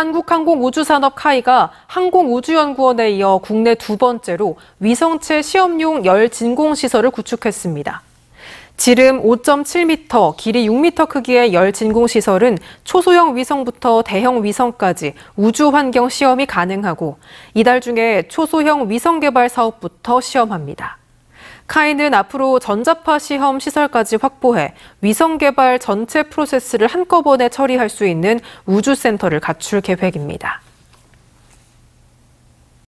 한국항공우주산업 카이가 항공우주연구원에 이어 국내 두 번째로 위성체 시험용 열 진공시설을 구축했습니다. 지름 5.7m, 길이 6m 크기의 열 진공시설은 초소형 위성부터 대형 위성까지 우주 환경 시험이 가능하고 이달 중에 초소형 위성 개발 사업부터 시험합니다. 스카이는 앞으로 전자파 시험 시설까지 확보해 위성 개발 전체 프로세스를 한꺼번에 처리할 수 있는 우주센터를 갖출 계획입니다.